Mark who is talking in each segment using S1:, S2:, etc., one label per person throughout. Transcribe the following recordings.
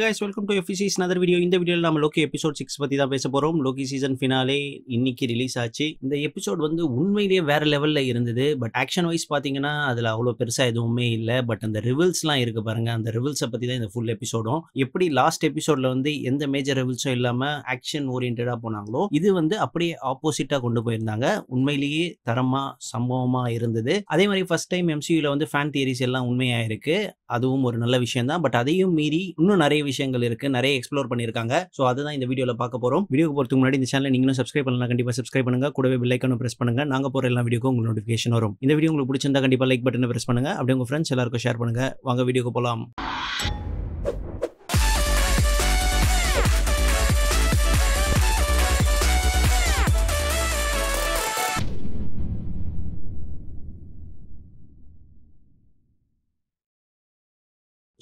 S1: guys welcome to எஃபிசிஸ் another video இந்த வீடியோவில் நம்ம லோக்கி எபிசோட் சிக்ஸ் பற்றி தான் பேச போகிறோம் லோக்கி சீசன் ஃபினாலே இன்னைக்கு ரிலீஸ் ஆச்சு இந்த எபிசோட் வந்து உண்மையிலேயே வேறு லெவலில் இருந்தது பட் ஆக்ஷன் வைஸ் பார்த்தீங்கன்னா அதில் அவ்வளோ பெருசாக எதுவுமே இல்லை பட் அந்த ரிவில்ஸ்லாம் இருக்குது பாருங்கள் அந்த ரிவில்ஸை பற்றி தான் இந்த ஃபுல் எபிசோடும் எப்படி லாஸ்ட் எபிசோடில் வந்து எந்த மேஜர் ரிவில்ஸும் இல்லாமல் ஆக்ஷன் ஓரியன்டாக போனாங்களோ இது வந்து அப்படியே ஆப்போசிட்டாக கொண்டு போயிருந்தாங்க உண்மையிலேயே தரமாக சம்பவமாக இருந்தது அதே மாதிரி ஃபஸ்ட் டைம் எம்சியூவில் வந்து ஃபேன் தியரிஸ் எல்லாம் உண்மையாக இருக்குது அதுவும் ஒரு நல்ல விஷயம் தான் பட் அதையும் மீறி இன்னும் நிறைய நிறைய விஷயங்கள் இருக்குது நிறைய எக்ஸ்ப்ளோர் பண்ணியிருக்காங்க ஸோ அதுதான் இந்த வீடியோவில் பார்க்க போகிறோம் வீடியோ போகிறதுக்கு முன்னாடி இந்த சேனல் நீங்களும் சப்ஸ்கிரைப் பண்ணலாம் கண்டிப்பாக சப்ஸ்கிரைப் பண்ணுங்கள் கூடவே பில்லைக்கானும் பிரஸ் பண்ணுங்கள் நாங்கள் போகிற எல்லா வீடியோக்கும் உங்களுக்கு நோட்டிஃபிகேஷன் வரும் இந்த வீடியோ உங்களுக்கு பிடிச்சிருந்தா கண்டிப்பாக லைக் பட்டனை பிரஸ் பண்ணுங்கள் அப்படியே உங்கள் ஃப்ரெண்ட்ஸ் எல்லாருக்கும் ஷேர் பண்ணுங்கள் வாங்க வீடியோக்கு போகலாம்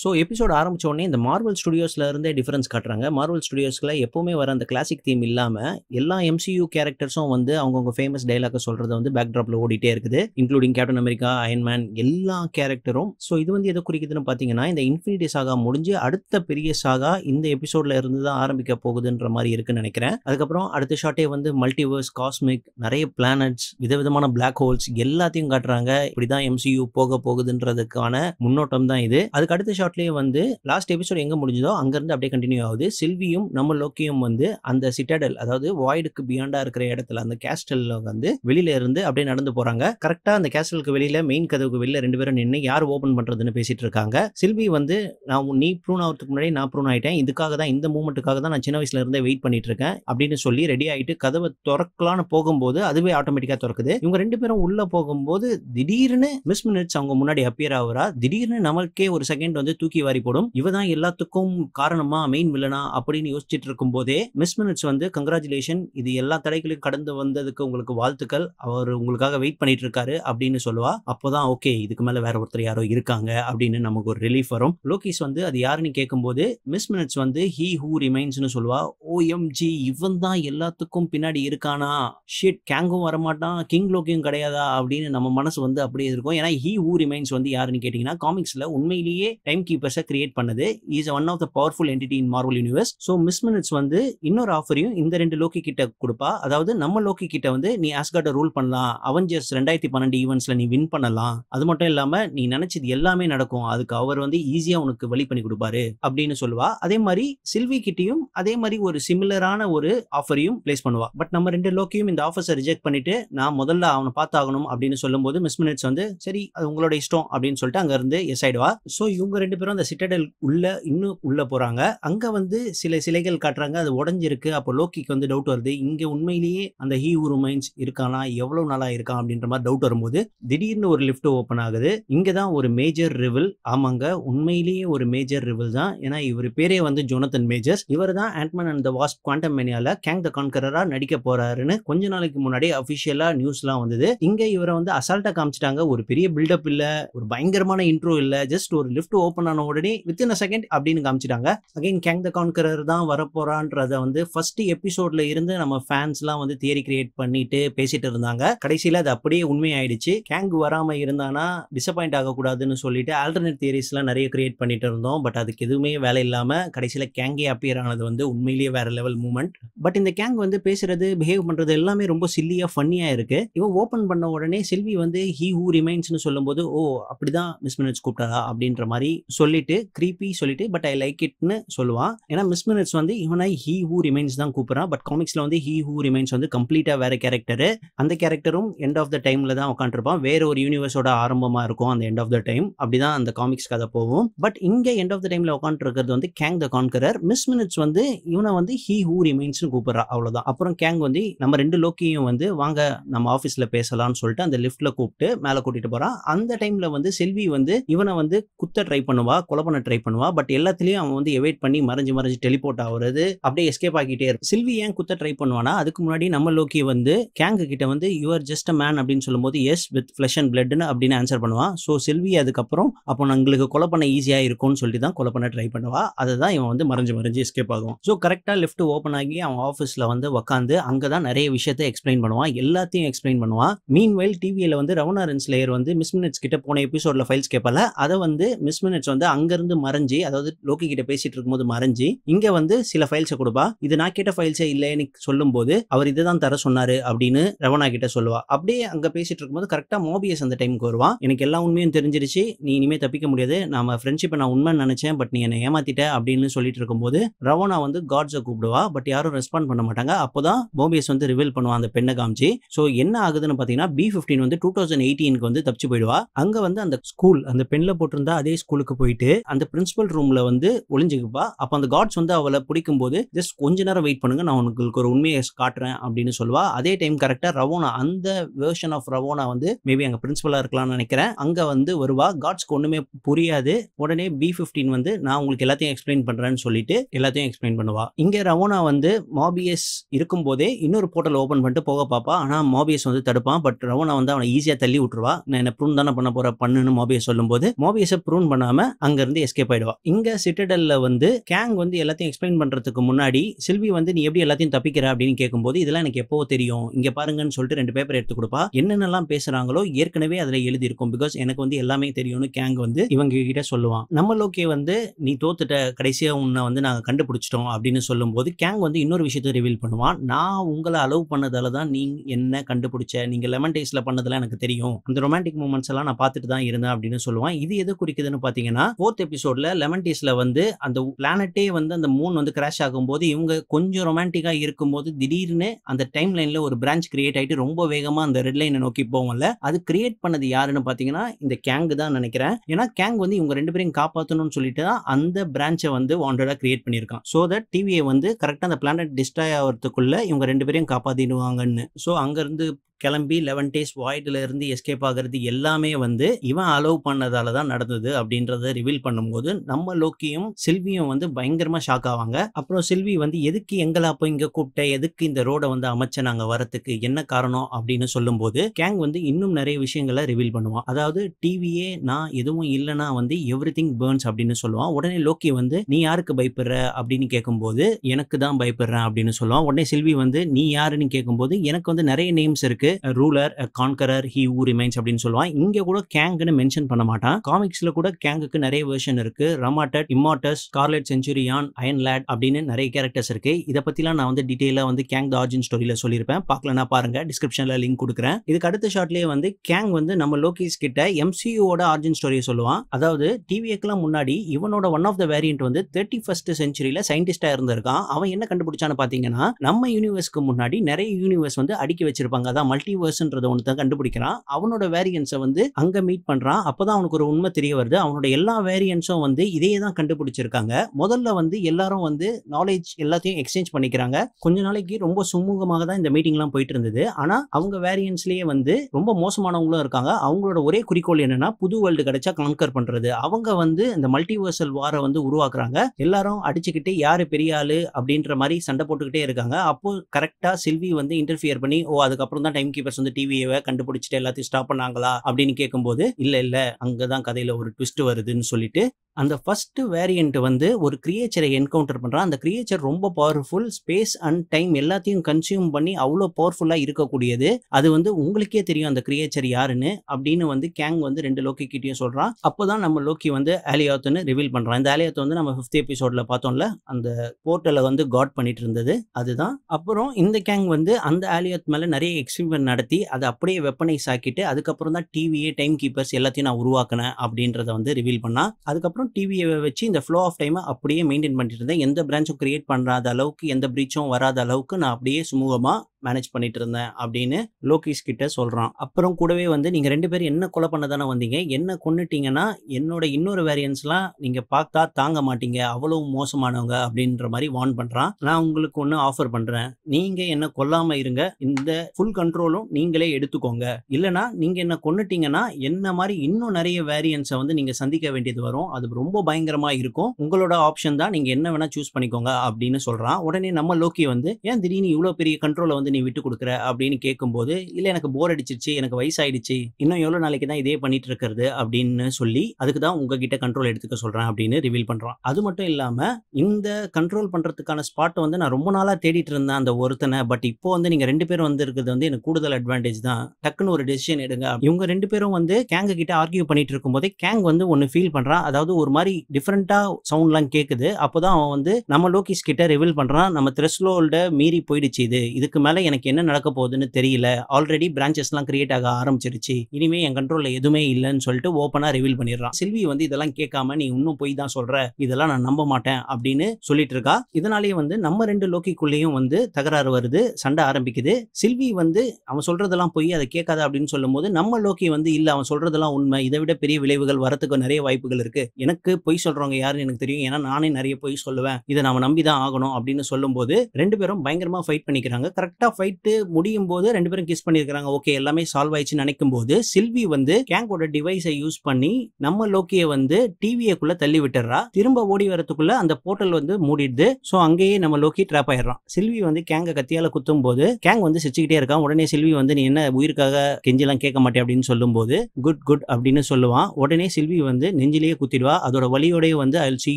S1: ஸோ எபிசோட் ஆரம்பித்தோடனே இந்த மார்வல் ஸ்டுடியோஸில் இருந்தே டிஃபரன்ஸ் காட்டுறாங்க மார்வல் ஸ்டுடியோஸில் எப்போவுமே வர அந்த கிளாசிக் தீம் இல்லாமல் எல்லா எம்சியூ கேரக்டர்ஸும் வந்து அவங்கவுங்க ஃபேமஸ் டைலாக சொல்கிறத வந்து பேக் ட்ராப்பில் ஓடிட்டே இருக்குது இன்க்ளூடிங் கேப்டன் அமெரிக்கா அயன்மேன் எல்லா கேரக்டரும் ஸோ இது வந்து எதை குறிக்குதுன்னு பார்த்தீங்கன்னா இந்த இன்ஃபினிட்டி சாகா முடிஞ்சு அடுத்த பெரிய சாகா இந்த எபிசோடில் இருந்து தான் ஆரம்பிக்க போகுதுன்ற மாதிரி இருக்குன்னு நினைக்கிறேன் அதுக்கப்புறம் அடுத்த ஷாட்டே வந்து மல்டிவர்ஸ் காஸ்மிக் நிறைய பிளானட்ஸ் விதவிதமான பிளாக் ஹோல்ஸ் எல்லாத்தையும் காட்டுறாங்க இப்படி தான் எம்சியூ போக போகுதுன்றதுக்கான முன்னோட்டம் தான் இது அதுக்கு அடுத்த ஷாட் பார்ட்லேயும் வந்து லாஸ்ட் எபிசோட் எங்கே முடிஞ்சதோ அங்கேருந்து அப்படியே கண்டினியூ ஆகுது சில்வியும் நம்ம லோக்கியும் வந்து அந்த சிட்டடல் அதாவது வாய்டுக்கு பியாண்டா இருக்கிற இடத்துல அந்த கேஸ்டலில் வந்து வெளியில இருந்து அப்படியே நடந்து போறாங்க கரெக்டாக அந்த கேஸ்டலுக்கு வெளியில மெயின் கதவுக்கு வெளியில ரெண்டு பேரும் நின்று யார் ஓப்பன் பண்றதுன்னு பேசிட்டு இருக்காங்க சில்வி வந்து நான் நீ ப்ரூன் ஆகிறதுக்கு முன்னாடி நான் ப்ரூன் ஆயிட்டேன் இதுக்காக தான் இந்த மூமெண்ட்டுக்காக தான் நான் சின்ன வயசுல இருந்தே வெயிட் பண்ணிட்டு இருக்கேன் அப்படின்னு சொல்லி ரெடி ஆயிட்டு கதவை திறக்கலான்னு போகும்போது அதுவே ஆட்டோமேட்டிக்காக திறக்குது இவங்க ரெண்டு பேரும் உள்ளே போகும்போது திடீர்னு மிஸ் மினிட்ஸ் அவங்க முன்னாடி அப்பியர் ஆகுறா திடீர்னு நமக்கே ஒரு செகண்ட் வந்து தூக்கி வாரி போடும் இவதான் எல்லாத்துக்கும் காரணமா மெயின் வில்லனா அப்படின்னு யோசிச்சுட்டு இருக்கும் போதே மிஸ் மினிட்ஸ் வந்து கங்க்ராச்சுலேஷன் இது எல்லா தடைகளையும் கடந்து வந்ததுக்கு உங்களுக்கு வாழ்த்துக்கள் அவர் உங்களுக்காக வெயிட் பண்ணிட்டு இருக்காரு அப்படின்னு சொல்லுவா அப்போதான் ஓகே இதுக்கு மேல வேற ஒருத்தர் யாரோ இருக்காங்க அப்படின்னு நமக்கு ஒரு ரிலீஃப் வரும் லோகிஸ் வந்து அது யாருன்னு கேட்கும்போது மிஸ் மினிட்ஸ் வந்து ஹி ஹூ ரிமைன்ஸ்னு சொல்லுவா ஓஎம்ஜி இவன் தான் எல்லாத்துக்கும் பின்னாடி இருக்கானா ஷிட் கேங்கும் வரமாட்டான் கிங் லோகியும் கிடையாதா அப்படின்னு நம்ம மனசு வந்து அப்படியே இருக்கும் ஏன்னா ஹி ஹூ ரிமைன்ஸ் வந்து யாருன்னு கேட்டீங்கன்னா காமிக்ஸ்ல உண்மையிலேயே டைம் கீப்பர்ஸை கிரியேட் பண்ணது is one of the powerful entity in Marvel universe so Miss Minutes வந்து இன்னொரு ஆஃபரையும் இந்த ரெண்டு லோக்கி கிட்ட கொடுப்பா அதாவது நம்ம லோக்கி கிட்ட வந்து நீ ஆஸ்கார்டை ரூல் பண்ணலாம் அவெஞ்சர்ஸ் ரெண்டாயிரத்தி பன்னெண்டு ஈவெண்ட்ஸ்ல நீ வின் பண்ணலாம் அது மட்டும் இல்லாம நீ நினைச்சது எல்லாமே நடக்கும் அதுக்கு அவர் வந்து ஈஸியா உனக்கு வழி பண்ணி கொடுப்பாரு அப்படின்னு சொல்லுவா அதே மாதிரி சில்வி கிட்டையும் அதே மாதிரி ஒரு சிமிலரான ஒரு ஆஃபரையும் பிளேஸ் பண்ணுவா பட் நம்ம ரெண்டு லோக்கியும் இந்த ஆஃபர்ஸை ரிஜெக்ட் பண்ணிட்டு நான் முதல்ல அவனை பார்த்தாகணும் அப்படின்னு சொல்லும்போது மிஸ் மினிட்ஸ் வந்து சரி அது உங்களோட இஷ்டம் அப்படின்னு சொல்லிட்டு அங்க இருந்து எஸ் ஆயிடுவா ஸோ இவங்க ரெண்டு ரெண்டு பேரும் அந்த சிட்டடல் உள்ள இன்னும் உள்ள போறாங்க அங்க வந்து சில சிலைகள் காட்டுறாங்க அது உடஞ்சிருக்கு அப்போ லோக்கிக்கு வந்து டவுட் வருது இங்க உண்மையிலேயே அந்த ஹீ உருமைன்ஸ் இருக்கானா எவ்வளவு நாளா இருக்கான் அப்படின்ற மாதிரி டவுட் வரும்போது திடீர்னு ஒரு லிஃப்ட் ஓப்பன் ஆகுது இங்கதான் ஒரு மேஜர் ரிவில் ஆமாங்க உண்மையிலேயே ஒரு மேஜர் ரிவில் தான் ஏன்னா இவர் பேரே வந்து ஜோனத்தன் மேஜர்ஸ் இவர் தான் Ant Man and the Wasp quantum மேனியால கேங் த கான்கரரா நடிக்க போறாருன்னு கொஞ்ச நாளைக்கு முன்னாடி அபிஷியலா எல்லாம் வந்தது இங்க இவரை வந்து அசால்ட்டா காமிச்சிட்டாங்க ஒரு பெரிய பில்டப் இல்ல ஒரு பயங்கரமான இன்ட்ரோ இல்ல ஜஸ்ட் ஒரு லிஃப்ட் ஓப்பன் பண்ணன உடனே வித்தின் அ செகண்ட் அப்படின்னு காமிச்சிட்டாங்க அகைன் கேங் த கான்கரர் தான் வரப்போறான்றத வந்து ஃபர்ஸ்ட் எபிசோட்ல இருந்து நம்ம ஃபேன்ஸ்லாம் வந்து தியரி கிரியேட் பண்ணிட்டு பேசிட்டு இருந்தாங்க கடைசியில் அது அப்படியே உண்மையாயிடுச்சு கேங் வராமல் இருந்தானா டிசப்பாயிண்ட் ஆகக்கூடாதுன்னு சொல்லிட்டு ஆல்டர்னேட் தியரிஸ்லாம் நிறைய கிரியேட் பண்ணிட்டு இருந்தோம் பட் அதுக்கு எதுவுமே வேலை இல்லாமல் கடைசியில் கேங்கே அப்பியர் ஆனது வந்து உண்மையிலேயே வேற லெவல் மூமெண்ட் பட் இந்த கேங் வந்து பேசுறது பிஹேவ் பண்ணுறது எல்லாமே ரொம்ப சில்லியாக ஃபன்னியாக இருக்கு இவன் ஓப்பன் பண்ண உடனே செல்வி வந்து ஹி ஹூ ரிமைன்ஸ்னு சொல்லும்போது ஓ அப்படிதான் மிஸ் மினிட்ஸ் கூப்பிட்டாரா அப்படின்ற மாதிரி சொல்லிட்டு கிரீப்பி சொல்லிட்டு பட் ஐ லைக் இட்னு சொல்லுவான் ஏன்னா மிஸ் மினிட்ஸ் வந்து இவனை ஹீ ஹூ ரிமைன்ஸ் தான் கூப்பிட்றான் பட் காமிக்ஸில் வந்து ஹீ ஹூ ரிமைன்ஸ் வந்து கம்ப்ளீட்டாக வேற கேரக்டரு அந்த கேரக்டரும் எண்ட் ஆஃப் த டைமில் தான் உட்காந்துருப்பான் வேற ஒரு யூனிவர்ஸோட ஆரம்பமாக இருக்கும் அந்த எண்ட் ஆஃப் த டைம் அப்படிதான் அந்த காமிக்ஸ் கதை போகும் பட் இங்கே எண்ட் ஆஃப் த டைமில் உட்காந்துருக்கிறது வந்து Kang the Conqueror Miss Minutes வந்து இவனை வந்து ஹீ ஹூ ரிமைன்ஸ்னு கூப்பிட்றா அவ்வளவுதான் அப்புறம் கேங் வந்து நம்ம ரெண்டு லோக்கியும் வந்து வாங்க நம்ம ஆஃபீஸில் பேசலாம்னு சொல்லிட்டு அந்த லிஃப்ட்டில் கூப்பிட்டு மேலே கூட்டிகிட்டு போகிறான் அந்த டைமில் வந்து செல்வி வந்து இவனை வந்து குத்த ட்ரை பண்ணுவான் பண்ணுவா கொலை பண்ண ட்ரை பண்ணுவா பட் எல்லாத்துலேயும் அவன் வந்து எவைட் பண்ணி மறைஞ்சு மறைஞ்சு டெலிபோர்ட் ஆகுறது அப்படியே எஸ்கேப் ஆகிட்டே இருக்கும் சில்வி ஏன் குத்த ட்ரை பண்ணுவானா அதுக்கு முன்னாடி நம்ம லோக்கி வந்து கேங்கு கிட்ட வந்து யூஆர் ஜஸ்ட் அ மேன் அப்படின்னு சொல்லும்போது எஸ் வித் ஃபிளஷ் அண்ட் பிளட்னு அப்படின்னு ஆன்சர் பண்ணுவான் ஸோ சில்வி அதுக்கப்புறம் அப்போ உங்களுக்கு கொலை பண்ண ஈஸியாக இருக்கும்னு சொல்லி தான் கொலை பண்ண ட்ரை பண்ணுவா அதை தான் இவன் வந்து மறைஞ்சு மறைஞ்சு எஸ்கேப் ஆகும் ஸோ கரெக்டாக லிஃப்ட் ஓப்பன் ஆகி அவன் ஆஃபீஸில் வந்து உக்காந்து அங்கே தான் நிறைய விஷயத்தை எக்ஸ்பிளைன் பண்ணுவான் எல்லாத்தையும் எக்ஸ்பிளைன் பண்ணுவான் மீன்வெயில் டிவியில் வந்து ரவுனாரன்ஸ் லேயர் வந்து மிஸ் மினிட்ஸ் கிட்ட போன எபிசோடில் ஃபைல்ஸ் கேட்பல அதை வந்து மிஸ் மினிட்ஸ் வந்து அங்கிருந்து மறைஞ்சி அதாவது லோக்கி கிட்ட பேசிட்டு இருக்கும்போது மறைஞ்சி இங்கே வந்து சில ஃபைல்ஸை கொடுப்பா இது நான் கேட்ட ஃபைல்ஸே இல்லைன்னு சொல்லும்போது அவர் இதை தான் தர சொன்னாரு அப்படின்னு ரவணா கிட்ட சொல்லுவா அப்படியே அங்கே பேசிட்டு இருக்கும்போது கரெக்டாக மோபியஸ் அந்த டைமுக்கு வருவான் எனக்கு எல்லா உண்மையும் தெரிஞ்சிருச்சு நீ இனிமே தப்பிக்க முடியாது நம்ம ஃப்ரெண்ட்ஷிப்பை நான் உண்மை நினைச்சேன் பட் நீ என்னை ஏமாத்திட்ட அப்படின்னு சொல்லிட்டு இருக்கும்போது ரவணா வந்து காட்ஸை கூப்பிடுவா பட் யாரும் ரெஸ்பாண்ட் பண்ண மாட்டாங்க அப்போதான் மோபியஸ் வந்து ரிவீல் பண்ணுவான் அந்த பெண்ணை காமிச்சு ஸோ என்ன ஆகுதுன்னு பார்த்தீங்கன்னா பி ஃபிஃப்டீன் வந்து டூ தௌசண்ட் எயிட்டீனுக்கு வந்து தப்பிச்சு போயிடுவா அங்கே வந்து அந்த ஸ்கூல் அந்த பெண்ணில் போட்டிருந்தா அதே ஸ்கூலுக்கு போயிட்டு அந்த பிரின்சிபல் ரூம்ல வந்து ஒளிஞ்சுக்குப்பா அப்போ அந்த காட்ஸ் வந்து அவளை பிடிக்கும் போது ஜஸ்ட் கொஞ்ச நேரம் வெயிட் பண்ணுங்க நான் உங்களுக்கு ஒரு உண்மையை காட்டுறேன் அப்படின்னு சொல்லுவா அதே டைம் கரெக்டாக ரவோனா அந்த வேர்ஷன் ஆஃப் ரவோனா வந்து மேபி அங்கே பிரின்சிபலா இருக்கலாம்னு நினைக்கிறேன் அங்கே வந்து வருவா காட்ஸ்க்கு ஒன்றுமே புரியாது உடனே பி பிப்டீன் வந்து நான் உங்களுக்கு எல்லாத்தையும் எக்ஸ்பிளைன் பண்ணுறேன்னு சொல்லிட்டு எல்லாத்தையும் எக்ஸ்பிளைன் பண்ணுவா இங்கே ரவோனா வந்து மாபிஎஸ் இருக்கும்போதே இன்னொரு போர்ட்டல் ஓப்பன் பண்ணிட்டு போக பாப்பா ஆனால் மாபிஎஸ் வந்து தடுப்பான் பட் ரவோனா வந்து அவனை ஈஸியாக தள்ளி விட்டுருவா நான் என்ன ப்ரூன் தானே பண்ண போற பண்ணுன்னு மாபிஎஸ் சொல்லும்போது மாபிஎஸை ப்ரூன் பண்ணாமல் அங்கேருந்து எஸ்கேப் ஆயிடுவா இங்கே சிட்டடலில் வந்து கேங் வந்து எல்லாத்தையும் எக்ஸ்பிளைன் பண்ணுறதுக்கு முன்னாடி செல்வி வந்து நீ எப்படி எல்லாத்தையும் தப்பிக்கிற அப்படின்னு கேட்கும்போது இதெல்லாம் எனக்கு எப்போ தெரியும் இங்கே பாருங்கன்னு சொல்லிட்டு ரெண்டு பேப்பர் எடுத்து கொடுப்பா என்னென்னலாம் பேசுகிறாங்களோ ஏற்கனவே அதில் இருக்கும் பிகாஸ் எனக்கு வந்து எல்லாமே தெரியும்னு கேங் வந்து இவங்க கிட்ட சொல்லுவான் நம்ம லோகே வந்து நீ தோத்துட்ட கடைசியாக உன்னை வந்து நாங்கள் கண்டுபிடிச்சிட்டோம் அப்படின்னு சொல்லும்போது கேங் வந்து இன்னொரு விஷயத்தை ரிவீல் பண்ணுவான் நான் உங்களை அலோவ் பண்ணதால தான் நீ என்ன கண்டுபிடிச்ச நீங்கள் லெமன் டேஸ்ல பண்ணதெல்லாம் எனக்கு தெரியும் அந்த ரொமான்டிக் மூமெண்ட்ஸ் எல்லாம் நான் பார்த்துட்டு தான் இருந்தேன் அப்படின்னு சொல்லுவான் இது எது குறிக்குதுன்னு பாத்தீங்கன்னா பார்த்தீங்கன்னா ஃபோர்த் எபிசோட்ல லெமன் டீஸ்ல வந்து அந்த பிளானட்டே வந்து அந்த மூன் வந்து கிராஷ் ஆகும்போது இவங்க கொஞ்சம் ரொமான்டிக்கா போது திடீர்னு அந்த டைம் லைன்ல ஒரு பிரான்ச் கிரியேட் ஆயிட்டு ரொம்ப வேகமா அந்த ரெட் லைனை நோக்கி போவோம்ல அது கிரியேட் பண்ணது யாருன்னு பாத்தீங்கன்னா இந்த கேங் தான் நினைக்கிறேன் ஏன்னா கேங் வந்து இவங்க ரெண்டு பேரையும் காப்பாத்தணும்னு சொல்லிட்டு தான் அந்த பிரான்ச்சை வந்து வாண்டடா கிரியேட் பண்ணியிருக்கான் ஸோ தட் டிவியை வந்து கரெக்டாக அந்த பிளானட் டிஸ்ட்ராய் ஆகிறதுக்குள்ள இவங்க ரெண்டு பேரையும் காப்பாற்றிடுவாங்கன்னு ஸோ அங்கேருந்து கிளம்பி லெவன் டேஸ் வாய்டில் இருந்து எஸ்கேப் ஆகிறது எல்லாமே வந்து இவன் அலோவ் பண்ணதால தான் நடந்தது அப்படின்றத ரிவீல் பண்ணும்போது நம்ம லோக்கியும் செல்வியும் வந்து பயங்கரமாக ஷாக் ஆவாங்க அப்புறம் செல்வி வந்து எதுக்கு எங்களை அப்போ இங்கே கூப்பிட்ட எதுக்கு இந்த ரோடை வந்து அமைச்ச நாங்கள் வரத்துக்கு என்ன காரணம் அப்படின்னு சொல்லும்போது கேங் வந்து இன்னும் நிறைய விஷயங்களை ரிவீல் பண்ணுவான் அதாவது டிவியே நான் எதுவும் இல்லைனா வந்து எவ்ரி திங் பேர்ன்ஸ் அப்படின்னு சொல்லுவான் உடனே லோக்கி வந்து நீ யாருக்கு பயப்படுற அப்படின்னு கேட்கும்போது எனக்கு தான் பயப்படுறேன் அப்படின்னு சொல்லுவான் உடனே செல்வி வந்து நீ யாருன்னு கேட்கும்போது எனக்கு வந்து நிறைய நேம்ஸ் இருக்கு ruler conqueror he who remains அப்படின்னு சொல்லுவான் இங்க கூட கேங்குன்னு மென்ஷன் பண்ண மாட்டான் காமிக்ஸ்ல கூட கேங்குக்கு நிறைய வேர்ஷன் இருக்கு Rama Tut Immortus Scarlet Centurion Iron Lad அப்படின்னு நிறைய கேரக்டர்ஸ் இருக்கு இதை பத்திலாம் நான் வந்து டீட்டெயிலாக வந்து கேங் த ஆர்ஜின் ஸ்டோரியில சொல்லியிருப்பேன் பார்க்கலனா பாருங்க டிஸ்கிரிப்ஷன்ல லிங்க் கொடுக்குறேன் இதுக்கு அடுத்த ஷாட்லயே வந்து கேங் வந்து நம்ம லோகேஷ் கிட்ட எம்சியூவோட ஆர்ஜின் ஸ்டோரியை சொல்லுவான் அதாவது டிவிஎக்கெல்லாம் முன்னாடி இவனோட ஒன் ஆஃப் த வேரியன்ட் வந்து தேர்ட்டி ஃபர்ஸ்ட் செஞ்சுரியில சயின்டிஸ்டா இருந்திருக்கான் அவன் என்ன கண்டுபிடிச்சான்னு பார்த்தீங்கன்னா நம்ம யூனிவர்ஸ்க்கு முன்னாடி நிறைய யூனிவர்ஸ் வந்து அடுக்கி வச்சிருப்பாங்க அதான் மல்டிவர்ஸ்ன்றத ஒன்று கண்டுபிடிக்கிறான் அவனோட வேரியன்ஸை வந்து அங்கே மீட் பண்ணுறான் அப்போ தான் அவனுக்கு ஒரு உண்மை தெரிய வருது அவனோட எல்லா வேரியன்ஸும் வந்து இதையே தான் கண்டுபிடிச்சிருக்காங்க முதல்ல வந்து எல்லாரும் வந்து நாலேஜ் எல்லாத்தையும் எக்ஸ்சேஞ்ச் பண்ணிக்கிறாங்க கொஞ்ச நாளைக்கு ரொம்ப சுமூகமாக தான் இந்த மீட்டிங்லாம் போயிட்டு இருந்தது ஆனால் அவங்க வேரியன்ஸ்லேயே வந்து ரொம்ப மோசமானவங்களும் இருக்காங்க அவங்களோட ஒரே குறிக்கோள் என்னன்னா புது வேர்ல்டு கிடைச்சா கான்கர் பண்ணுறது அவங்க வந்து இந்த மல்டிவர்சல் வாரை வந்து உருவாக்குறாங்க எல்லாரும் அடிச்சுக்கிட்டு யார் பெரிய ஆள் அப்படின்ற மாதிரி சண்டை போட்டுக்கிட்டே இருக்காங்க அப்போ கரெக்டாக சில்வி வந்து இன்டர்ஃபியர் பண்ணி ஓ அதுக்கப்புறம் தான் டைம் கீப்பர்ஸ் வந்து டிவியை கண்டுபிடிச்சிட்டு எல்லாத்தையும் ஸ்டாப் பண்ணாங்களா அப்படின்னு கேட்கும்போது இல்ல இல்ல அங்கதான் கதையில ஒரு ட்விஸ்ட் வருதுன்னு சொல்லிட்டு அந்த ஃபஸ்ட்டு வேரியண்ட் வந்து ஒரு கிரியேச்சரை என்கவுண்டர் பண்ணுறான் அந்த கிரியேச்சர் ரொம்ப பவர்ஃபுல் ஸ்பேஸ் அண்ட் டைம் எல்லாத்தையும் கன்சியூம் பண்ணி அவ்வளோ பவர்ஃபுல்லாக இருக்கக்கூடியது அது வந்து உங்களுக்கே தெரியும் அந்த கிரியேச்சர் யாருன்னு அப்படின்னு வந்து கேங் வந்து ரெண்டு லோக்கி கிட்டேயும் சொல்கிறான் அப்போ தான் நம்ம லோக்கி வந்து ஆலியாத்துன்னு ரிவீல் பண்ணுறான் இந்த ஆலியாத்து வந்து நம்ம ஃபிஃப்த் எபிசோடில் பார்த்தோம்ல அந்த போர்ட்டலை வந்து காட் பண்ணிட்டு இருந்தது அதுதான் அப்புறம் இந்த கேங் வந்து அந்த ஆலியாத் மேலே நிறைய எக்ஸ்பிரிமெண்ட் நடத்தி அதை அப்படியே வெப்பனைஸ் ஆக்கிட்டு அதுக்கப்புறம் தான் டிவியே டைம் கீப்பர்ஸ் எல்லாத்தையும் நான் உருவாக்கினேன் அப்படின்றத வந்து ரிவீல் பண்ணான் அதுக்கப்புறம் மட்டும் டிவியை வச்சு இந்த ஃப்ளோ ஆஃப் டைமை அப்படியே மெயின்டைன் பண்ணிட்டு இருந்தேன் எந்த பிரான்ச்சும் கிரியேட் பண்ணாத அளவுக்கு எந்த பிரீச்சும் வராத அளவுக்கு நான் அப்படியே சுமூகமாக மேனேஜ் பண்ணிட்டு இருந்தேன் அப்படின்னு லோகேஷ் கிட்ட சொல்கிறான் அப்புறம் கூடவே வந்து நீங்கள் ரெண்டு பேரும் என்ன கொலை பண்ண தானே வந்தீங்க என்ன கொண்டுட்டீங்கன்னா என்னோட இன்னொரு வேரியன்ஸ்லாம் நீங்கள் பார்த்தா தாங்க மாட்டீங்க அவ்வளவு மோசமானவங்க அப்படின்ற மாதிரி வார்ன் பண்ணுறான் நான் உங்களுக்கு ஒன்று ஆஃபர் பண்ணுறேன் நீங்கள் என்ன கொல்லாம இருங்க இந்த ஃபுல் கண்ட்ரோலும் நீங்களே எடுத்துக்கோங்க இல்லனா நீங்கள் என்ன கொண்டுட்டீங்கன்னா என்ன மாதிரி இன்னும் நிறைய வேரியன்ஸை வந்து நீங்கள் சந்திக்க வேண்டியது வரும் அது ரொம்ப பயங்கரமாக இருக்கும் உங்களோட ஆப்ஷன் தான் நீங்கள் என்ன வேணால் சூஸ் பண்ணிக்கோங்க அப்படின்னு சொல்கிறான் உடனே நம்ம லோக்கி வந்து ஏன் திடீர்னு இவ்வளோ பெரிய கண்ட்ரோலை வந்து நீ விட்டு கொடுக்குற அப்படின்னு கேட்கும்போது இல்லை எனக்கு போர் அடிச்சிருச்சு எனக்கு வயசாயிடுச்சு இன்னும் எவ்வளோ நாளைக்கு தான் இதே பண்ணிட்டு இருக்கிறது அப்படின்னு சொல்லி அதுக்கு தான் உங்ககிட்ட கண்ட்ரோல் எடுத்துக்க சொல்கிறேன் அப்படின்னு ரிவீல் பண்ணுறான் அது மட்டும் இல்லாமல் இந்த கண்ட்ரோல் பண்ணுறதுக்கான ஸ்பாட்டை வந்து நான் ரொம்ப நாளாக தேடிட்டு இருந்தேன் அந்த ஒருத்தனை பட் இப்போ வந்து நீங்கள் ரெண்டு பேரும் வந்து வந்து எனக்கு கூடுதல் அட்வான்டேஜ் தான் டக்குன்னு ஒரு டெசிஷன் எடுங்க இவங்க ரெண்டு பேரும் வந்து கேங்க கிட்ட ஆர்கியூ பண்ணிட்டு இருக்கும்போதே கேங் வந்து ஒன்று ஃபீல் பண்ணுறான் அதாவது ஒரு மாதிரி டிஃப்ரெண்ட்டாக சவுண்ட்லாம் கேட்குது அப்போ தான் அவன் வந்து நம்ம லோகிஸ் கிட்ட ரிவீல் பண்ணுறான் நம்ம த்ரெஸ்லோல்ட மீறி போயிடுச்சு இது இதுக்கு மேலே எனக்கு என்ன நடக்க போகுதுன்னு தெரியல ஆல்ரெடி பிரான்ச்சஸ்லாம் கிரியேட் ஆக ஆரம்பிச்சிருச்சு இனிமே என் கண்ட்ரோல்ல எதுவுமே இல்லைன்னு சொல்லிட்டு ஓப்பனா ரிவீல் பண்ணிடுறான் செல்வி வந்து இதெல்லாம் கேட்காம நீ இன்னும் போய் தான் சொல்ற இதெல்லாம் நான் நம்ப மாட்டேன் அப்படின்னு சொல்லிட்டு இருக்கா இதனாலேயே வந்து நம்ம ரெண்டு லோக்கிக்குள்ளேயும் வந்து தகராறு வருது சண்டை ஆரம்பிக்குது சில்வி வந்து அவன் சொல்றதெல்லாம் போய் அதை கேட்காத அப்படின்னு சொல்லும் போது நம்ம லோக்கி வந்து இல்ல அவன் சொல்றதெல்லாம் உண்மை இதை விட பெரிய விளைவுகள் வரத்துக்கு நிறைய வாய்ப்புகள் இருக்கு எனக்கு பொய் சொல்றவங்க யாருன்னு எனக்கு தெரியும் ஏன்னா நானே நிறைய பொய் சொல்லுவேன் இதை நம்ம நம்பி தான் ஆகணும் அப்படின்னு சொல்லும்போது ரெண்டு பேரும் பயங்கரமா ஃபைட் பண்ணிக்கிறாங்க கரெக்டா ஆஃப் ஃபைட்டு முடியும் போது ரெண்டு பேரும் கிஸ் பண்ணியிருக்கிறாங்க ஓகே எல்லாமே சால்வ் ஆயிடுச்சு நினைக்கும் போது சில்வி வந்து கேங்கோட டிவைஸை யூஸ் பண்ணி நம்ம லோக்கியை வந்து டிவியக்குள்ள தள்ளி விட்டுறா திரும்ப ஓடி வரத்துக்குள்ள அந்த போர்ட்டல் வந்து மூடிடுது ஸோ அங்கேயே நம்ம லோக்கி ட்ராப் ஆயிடுறான் சில்வி வந்து கேங்க கத்தியால குத்தும் போது கேங் வந்து சிரிச்சுக்கிட்டே இருக்கான் உடனே சில்வி வந்து நீ என்ன உயிருக்காக கெஞ்சிலாம் கேட்க மாட்டேன் அப்படின்னு சொல்லும்போது குட் குட் அப்படின்னு சொல்லுவான் உடனே சில்வி வந்து நெஞ்சிலேயே குத்திடுவா அதோட வழியோடய வந்து ஐ சி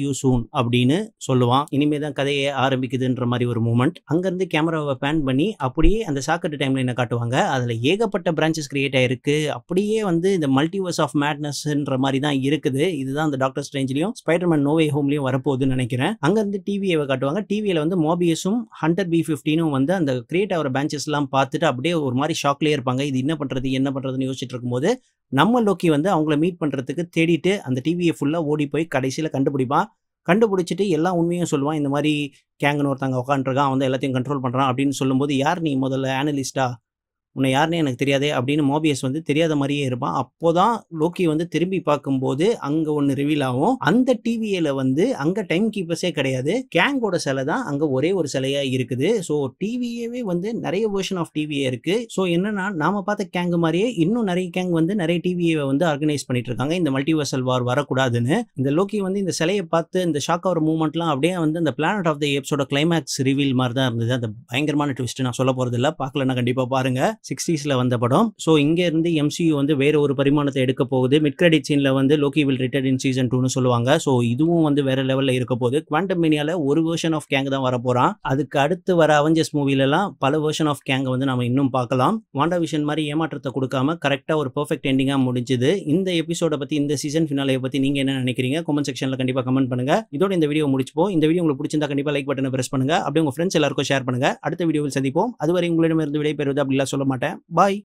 S1: யூ சூன் அப்படின்னு சொல்லுவான் இனிமே தான் கதையை ஆரம்பிக்குதுன்ற மாதிரி ஒரு மூமெண்ட் அங்கிருந்து கேமராவை பேன் பண்ணி அப்படியே அந்த சாக்கட்டு டைமில் என்ன காட்டுவாங்க அதில் ஏகப்பட்ட பிரான்ச்சஸ் கிரியேட் ஆகிருக்கு அப்படியே வந்து இந்த மல்டிவர்ஸ் ஆஃப் மேட்னஸ்ன்ற மாதிரி தான் இருக்குது இதுதான் அந்த டாக்டர் ஸ்ட்ரேஞ்சிலையும் ஸ்பைடர்மேன் நோவே ஹோம்லையும் வரப்போகுதுன்னு நினைக்கிறேன் அங்கேருந்து டிவியை காட்டுவாங்க டிவியில் வந்து மோபியஸும் ஹண்ட்ரட் பி ஃபிஃப்டினும் வந்து அந்த கிரியேட் ஆகிற பேஞ்சஸ்லாம் பார்த்துட்டு அப்படியே ஒரு மாதிரி ஷாக்லேயே இருப்பாங்க இது என்ன பண்ணுறது என்ன பண்ணுறதுன்னு யோசிச்சுட்டு இருக்கும்போது நம்ம லோக்கி வந்து அவங்கள மீட் பண்ணுறதுக்கு தேடிட்டு அந்த டிவியை ஃபுல்லாக ஓடி போய் கடைசியில் கண்டுபிடிப்பான் கண்டுபிடிச்சிட்டு எல்லா உண்மையும் சொல்லுவான் இந்த மாதிரி கேங்கன்னு ஒருத்தங்க உட்காந்துருக்கான் வந்து எல்லாத்தையும் கண்ட்ரோல் பண்ணுறான் அப்படின்னு சொல்லும்போது யார் நீ முதல்ல ஆனலிஸ்டா உன்னை யாருன்னு எனக்கு தெரியாதே அப்படின்னு மோபியஸ் வந்து தெரியாத மாதிரியே இருப்பான் அப்போ தான் லோக்கி வந்து திரும்பி பார்க்கும்போது அங்கே ஒன்று ரிவீல் ஆகும் அந்த டிவியில் வந்து அங்கே டைம் கீப்பர்ஸே கிடையாது கேங்கோட சிலை தான் அங்கே ஒரே ஒரு சிலையாக இருக்குது ஸோ டிவியவே வந்து நிறைய வேர்ஷன் ஆஃப் டிவியே இருக்குது ஸோ என்னன்னா நாம் பார்த்த கேங்கு மாதிரியே இன்னும் நிறைய கேங் வந்து நிறைய டிவியை வந்து ஆர்கனைஸ் பண்ணிட்டு இருக்காங்க இந்த மல்டிவர்சல் வார் வரக்கூடாதுன்னு இந்த லோக்கி வந்து இந்த சிலையை பார்த்து இந்த ஷாக் ஆர் மூமெண்ட்லாம் அப்படியே வந்து அந்த பிளானட் ஆஃப் த எபிசோட கிளைமேக்ஸ் ரிவீல் மாதிரி தான் இருந்தது அந்த பயங்கரமான ட்விஸ்ட் நான் சொல்ல போகிறது இல்லை பார்க்கலன்னா கண்டிப்பாக பாருங்கள் சிக்ஸ்டீஸில் வந்த படம் ஸோ இங்கேருந்து எம்சியு வந்து வேற ஒரு பரிமாணத்தை எடுக்க போகுது மிட் கிரெடிட் சீனில் வந்து Loki will return in season டூன்னு சொல்லுவாங்க ஸோ இதுவும் வந்து வேற லெவலில் இருக்க போகுது குவாண்டம் மினியால ஒரு வேர்ஷன் ஆஃப் கேங் தான் வரப்போகிறான் அதுக்கு அடுத்து வர அவெஞ்சர்ஸ் மூவிலலாம் பல வேர்ஷன் ஆஃப் கேங்கை வந்து நம்ம இன்னும் பார்க்கலாம் வாண்டா விஷன் மாதிரி ஏமாற்றத்தை கொடுக்காம கரெக்டாக ஒரு பர்ஃபெக்ட் எண்டிங்காக முடிஞ்சுது இந்த எபிசோட பற்றி இந்த சீசன் ஃபினாலையை பற்றி நீங்கள் என்ன நினைக்கிறீங்க கமெண்ட் செக்ஷனில் கண்டிப்பாக கமெண்ட் பண்ணுங்கள் இதோட இந்த வீடியோ முடிச்சுப்போம் இந்த வீடியோ உங்களுக்கு பிடிச்சிருந்தா கண்டிப்பாக லைக் பட்டனை ப்ரெஸ் பண்ணுங்கள் அப்படியே உங்கள் ஃப்ரெண்ட்ஸ் எல்லாருக்கும் ஷேர் பண்ணுங்கள் அடுத்த வீடியோவில் சந்திப்போம் அதுவரை உங்களிடமிருந்து விடைபெறுவது அப்படிலாம் சொல்ல මට බයි